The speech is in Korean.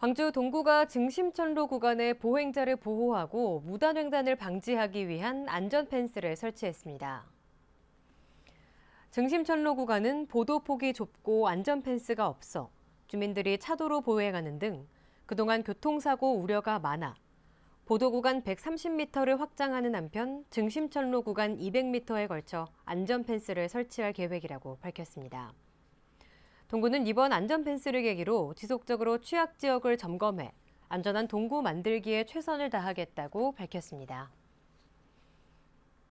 광주 동구가 증심천로 구간의 보행자를 보호하고 무단횡단을 방지하기 위한 안전 펜스를 설치했습니다. 증심천로 구간은 보도폭이 좁고 안전 펜스가 없어 주민들이 차도로 보행하는 등 그동안 교통사고 우려가 많아 보도 구간 130m를 확장하는 한편 증심천로 구간 200m에 걸쳐 안전 펜스를 설치할 계획이라고 밝혔습니다. 동구는 이번 안전펜스를 계기로 지속적으로 취약 지역을 점검해 안전한 동구 만들기에 최선을 다하겠다고 밝혔습니다.